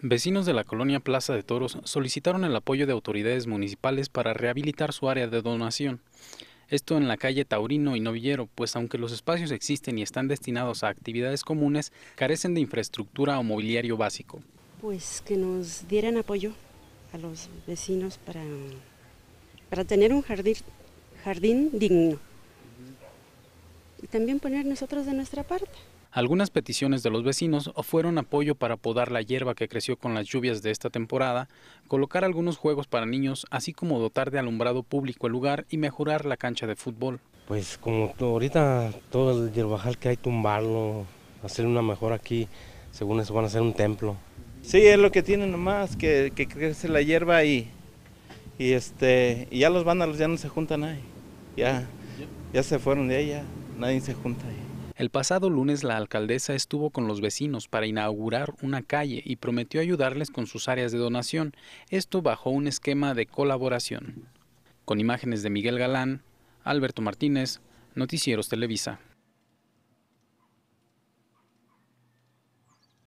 Vecinos de la colonia Plaza de Toros solicitaron el apoyo de autoridades municipales para rehabilitar su área de donación. Esto en la calle Taurino y Novillero, pues aunque los espacios existen y están destinados a actividades comunes, carecen de infraestructura o mobiliario básico. Pues que nos dieran apoyo a los vecinos para, tener un jardín digno. Y también poner nosotros de nuestra parte. Algunas peticiones de los vecinos fueron apoyo para podar la hierba que creció con las lluvias de esta temporada, colocar algunos juegos para niños, así como dotar de alumbrado público el lugar y mejorar la cancha de fútbol. Pues como ahorita todo el hierbajal que hay, tumbarlo, hacer una mejora aquí, según eso van a hacer un templo. Sí, es lo que tienen nomás, que, que crece la hierba y, y este ya los vándalos ya no se juntan ahí, ya, ya se fueron de ahí, ya nadie se junta ahí. El pasado lunes la alcaldesa estuvo con los vecinos para inaugurar una calle y prometió ayudarles con sus áreas de donación, esto bajo un esquema de colaboración. Con imágenes de Miguel Galán, Alberto Martínez, Noticieros Televisa.